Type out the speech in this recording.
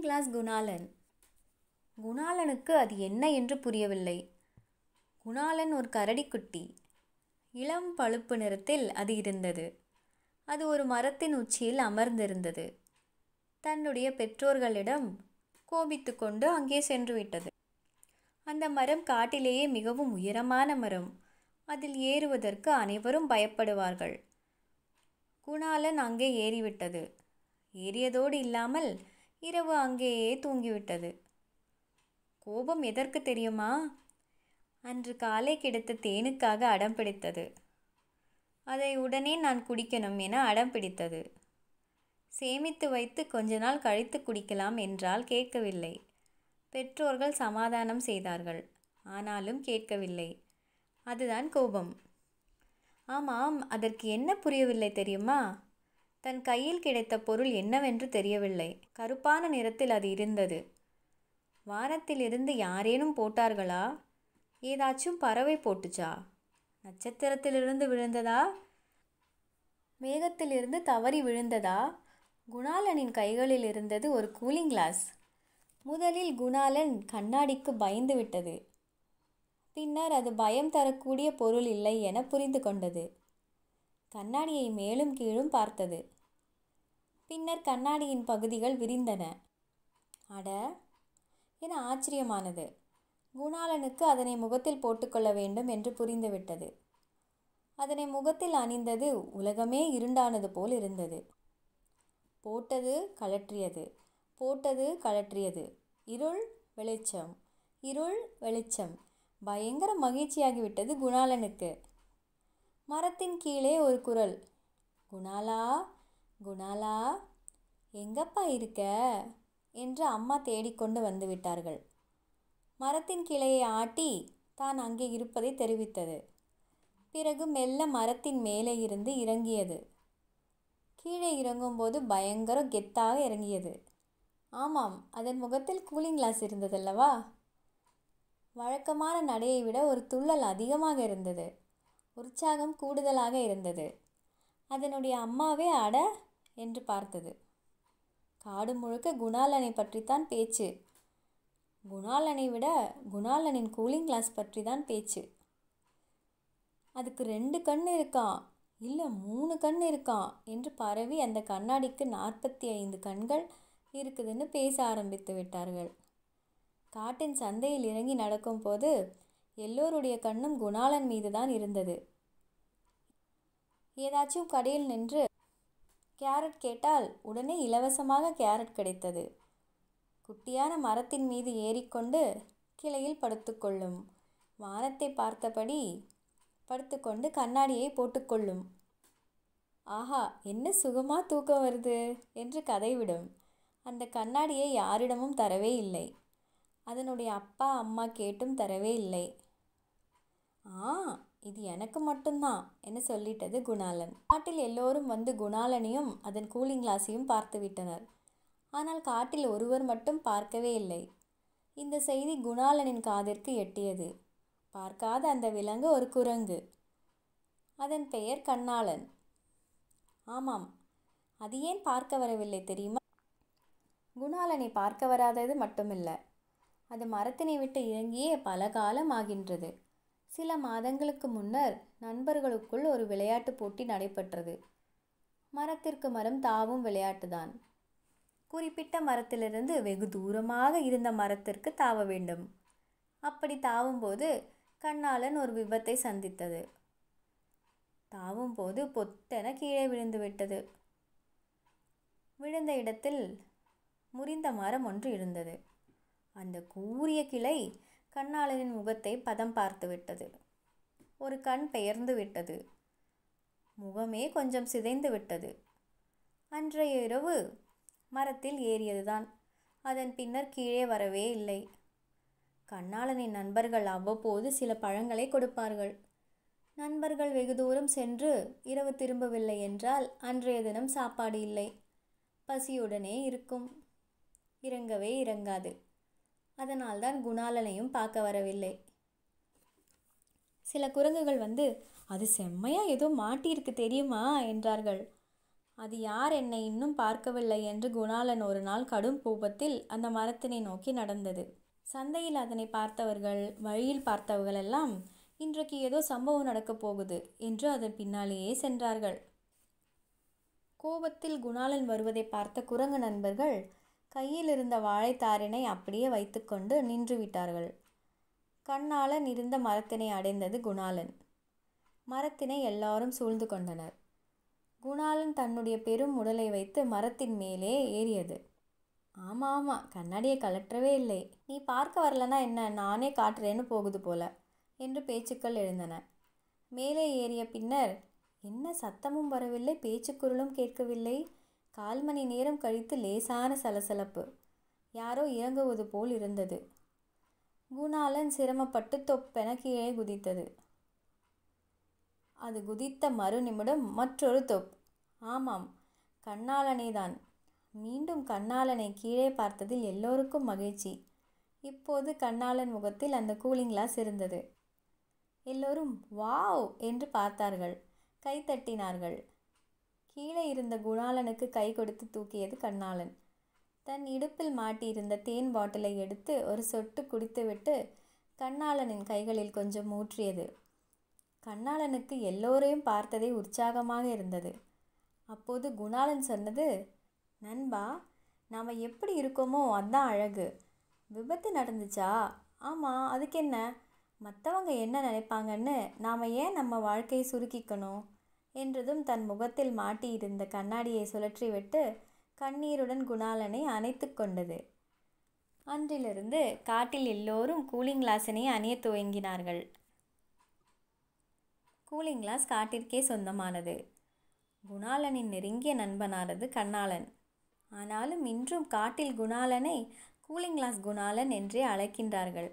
second class Gunalan குணாலனுக்கு அது என்ன என்று புரியவில்லை குணாலன் ஒரு கரடிக்குட்டி இளம் பழுப்பு நிறத்தில் அது இருந்தது அது ஒரு மரத்தின் உச்சியில் அமர்ந்திருந்தது தன்னுடைய பெற்றோர்களிடம் கோபித்து கொண்டு அங்கே சென்று விட்டது அந்த மரம் காட்டிலேயே மிகவும் உயரமான மரம் அதில் ஏறுவதற்கு அனைவரும் பயப்படுவார்கள் குணாலன் அங்கே ஏறிவிட்டது ஏறியதோடு இல்லாமல் இரவு அங்கேயே தூங்கிவிட்டது கோபம் எதற்கு தெரியுமா அன்று காலை கிடைத்த தேனுக்காக அடம் பிடித்தது அதை உடனே நான் குடிக்கணும் என அடம் பிடித்தது சேமித்து வைத்து கொஞ்ச நாள் கழித்து குடிக்கலாம் என்றால் கேட்கவில்லை பெற்றோர்கள் சமாதானம் செய்தார்கள் ஆனாலும் கேட்கவில்லை அதுதான் கோபம் ஆமாம் அதற்கு என்ன புரியவில்லை தெரியுமா தன் கையில் கிடைத்த பொருள் என்னவென்று தெரியவில்லை கருப்பான நிறத்தில் அது இருந்தது வானத்திலிருந்து யாரேனும் போட்டார்களா ஏதாச்சும் பறவை போட்டுச்சா நட்சத்திரத்திலிருந்து விழுந்ததா மேகத்திலிருந்து தவறி விழுந்ததா குணாலனின் கைகளில் இருந்தது ஒரு கூலிங் கிளாஸ் முதலில் குணாலன் கண்ணாடிக்கு பயந்து விட்டது பின்னர் அது பயம் தரக்கூடிய பொருள் இல்லை என புரிந்து கொண்டது கண்ணாடியை மேலும் கீழும் பார்த்தது பின்னர் கண்ணாடியின் பகுதிகள் விரிந்தன அட என ஆச்சரியமானது குணாலனுக்கு அதனை முகத்தில் போட்டுக்கொள்ள வேண்டும் என்று புரிந்துவிட்டது அதனை முகத்தில் அணிந்தது உலகமே இருண்டானது போல் இருந்தது போட்டது கழற்றியது போட்டது கழற்றியது இருள் வெளிச்சம் இருள் வெளிச்சம் பயங்கர மகிழ்ச்சியாகிவிட்டது குணாலனுக்கு மரத்தின் கீழே ஒரு குரல் குணாலா குணாலா எங்கப்பா இருக்க என்று அம்மா தேடிக்கொண்டு வந்து விட்டார்கள் மரத்தின் கிளையை ஆட்டி தான் அங்கே இருப்பதை தெரிவித்தது பிறகு மெல்ல மரத்தின் மேலே இருந்து இறங்கியது கீழே இறங்கும்போது பயங்கர கெத்தாக இறங்கியது ஆமாம் அதன் முகத்தில் கூலிங் கிளாஸ் இருந்ததல்லவா வழக்கமான நடையை விட ஒரு துள்ளல் அதிகமாக இருந்தது உற்சாகம் கூடுதலாக இருந்தது அதனுடைய அம்மாவே அட என்று பார்த்தது காடு முழுக்க குணாலனை பற்றித்தான் பேச்சு குணாலனை விட குணாலனின் கூலிங் கிளாஸ் பற்றி தான் பேச்சு அதுக்கு ரெண்டு கண் இருக்கான் இல்லை மூணு கண் இருக்கான் என்று பரவி அந்த கண்ணாடிக்கு நாற்பத்தி ஐந்து கண்கள் இருக்குதுன்னு பேச ஆரம்பித்து விட்டார்கள் காட்டின் சந்தையில் இறங்கி நடக்கும்போது எல்லோருடைய கண்ணும் குணாளன் மீதுதான் இருந்தது ஏதாச்சும் கடையில் நின்று கேரட் கேட்டால் உடனே இலவசமாக கேரட் கிடைத்தது குட்டியான மரத்தின் மீது ஏறிக்கொண்டு கிளையில் படுத்துக்கொள்ளும் வானத்தை பார்த்தபடி படுத்துக்கொண்டு கண்ணாடியை போட்டுக்கொள்ளும் ஆஹா என்ன சுகமாக தூக்கம் வருது என்று கதைவிடும் அந்த கண்ணாடியை யாரிடமும் தரவே இல்லை அதனுடைய அப்பா அம்மா கேட்டும் தரவே இல்லை ஆ இது எனக்கு மட்டும்தான் என சொல்லிட்டது குணாலன் காட்டில் எல்லோரும் வந்து குணாலனையும் அதன் கூலிங் கிளாஸையும் பார்த்து விட்டனர் ஆனால் காட்டில் ஒருவர் மட்டும் பார்க்கவே இல்லை இந்த செய்தி குணாலனின் காதிற்கு எட்டியது பார்க்காத அந்த விலங்கு ஒரு குரங்கு அதன் பெயர் கண்ணாளன் ஆமாம் அது ஏன் பார்க்க வரவில்லை தெரியுமா குணாலனை பார்க்க வராதது மட்டுமில்லை அது மரத்தினை விட்டு இறங்கியே பல காலம் ஆகின்றது சில மாதங்களுக்கு முன்னர் நண்பர்களுக்குள் ஒரு விளையாட்டு போட்டி நடைபெற்றது மரத்திற்கு மரம் தாவும் விளையாட்டுதான் குறிப்பிட்ட மரத்திலிருந்து வெகு தூரமாக இருந்த மரத்திற்கு தாவ வேண்டும் அப்படி தாவும்போது கண்ணாளன் ஒரு விபத்தை சந்தித்தது தாவும்போது பொத்தென கீழே விழுந்து விட்டது விழுந்த இடத்தில் முறிந்த மரம் ஒன்று இருந்தது அந்த கூரிய கிளை கண்ணாளனின் முகத்தை பதம் பார்த்து விட்டது ஒரு கண் பெயர்ந்து விட்டது முகமே கொஞ்சம் சிதைந்து விட்டது அன்றைய இரவு மரத்தில் ஏறியதுதான் அதன் பின்னர் கீழே வரவே இல்லை கண்ணாளனின் நண்பர்கள் அவ்வப்போது சில பழங்களை கொடுப்பார்கள் நண்பர்கள் வெகு தூரம் சென்று இரவு திரும்பவில்லை என்றால் அன்றைய தினம் சாப்பாடு இல்லை பசியுடனே இருக்கும் இறங்கவே இறங்காது அதனால்தான் குணாலனையும் பார்க்க வரவில்லை சில குரங்குகள் வந்து அது செம்மையாக ஏதோ மாட்டியிருக்கு தெரியுமா என்றார்கள் அது யார் என்னை இன்னும் பார்க்கவில்லை என்று குணாலன் ஒரு நாள் கடும் கோபத்தில் அந்த மரத்தினை நோக்கி நடந்தது சந்தையில் அதனை பார்த்தவர்கள் வழியில் பார்த்தவர்கள் எல்லாம் இன்றைக்கு ஏதோ சம்பவம் நடக்கப் போகுது என்று அதன் பின்னாலேயே சென்றார்கள் கோபத்தில் குணாலன் வருவதை பார்த்த குரங்கு நண்பர்கள் கையில் இருந்த வாழைத்தாரினை அப்படியே வைத்துக்கொண்டு நின்று விட்டார்கள் கண்ணால நிறுந்த மரத்தினை அடைந்தது குணாலன் மரத்தினை எல்லாரும் சூழ்ந்து கொண்டனர் குணாலன் தன்னுடைய பெரும் உடலை வைத்து மரத்தின் மேலே ஏறியது ஆமாம் ஆமாம் கண்ணாடியை கலற்றவே இல்லை நீ பார்க்க வரலனா என்ன நானே காட்டுறேன்னு போகுது போல என்று பேச்சுக்கள் எழுந்தன மேலே ஏறிய பின்னர் என்ன சத்தமும் வரவில்லை பேச்சுக்குரலும் கேட்கவில்லை கால் மணி நேரம் கழித்து லேசான சலசலப்பு யாரோ இறங்குவது போல் இருந்தது குணாலன் சிரமப்பட்டு தொப்பென கீழே குதித்தது அது குதித்த மறு நிமிடம் மற்றொரு தொப் ஆமாம் கண்ணாளனை தான் மீண்டும் கண்ணாளனை கீழே பார்த்ததில் எல்லோருக்கும் மகிழ்ச்சி இப்போது கண்ணாளன் முகத்தில் அந்த கூலிங் கிளாஸ் இருந்தது எல்லோரும் வாவ் என்று பார்த்தார்கள் கைத்தட்டினார்கள் கீழே இருந்த குணாலனுக்கு கை கொடுத்து தூக்கியது கண்ணாளன் தன் இடுப்பில் மாட்டியிருந்த தேன் பாட்டிலை எடுத்து ஒரு சொட்டு குடித்துவிட்டு கண்ணாளனின் கைகளில் கொஞ்சம் ஊற்றியது கண்ணாளனுக்கு எல்லோரையும் பார்த்ததே உற்சாகமாக இருந்தது அப்போது குணாலன் சொன்னது நண்பா நாம் எப்படி இருக்கோமோ அதுதான் அழகு விபத்து நடந்துச்சா ஆமாம் அதுக்கு என்ன மற்றவங்க என்ன நினைப்பாங்கன்னு நாம் ஏன் நம்ம வாழ்க்கையை சுருக்கிக்கணும் என்றதும் தன் முகத்தில் மாட்டியிருந்த கண்ணாடியை சுழற்றிவிட்டு கண்ணீருடன் குணாலனை அணைத்து கொண்டது அன்றிலிருந்து காட்டில் எல்லோரும் கூலிங் கிளாஸினை அணிய துவங்கினார்கள் கூலிங் கிளாஸ் காட்டிற்கே சொந்தமானது குணாலனின் நெருங்கிய நண்பனானது கண்ணாளன் ஆனாலும் இன்றும் காட்டில் குணாலனை கூலிங் கிளாஸ் குணாலன் என்றே அழைக்கின்றார்கள்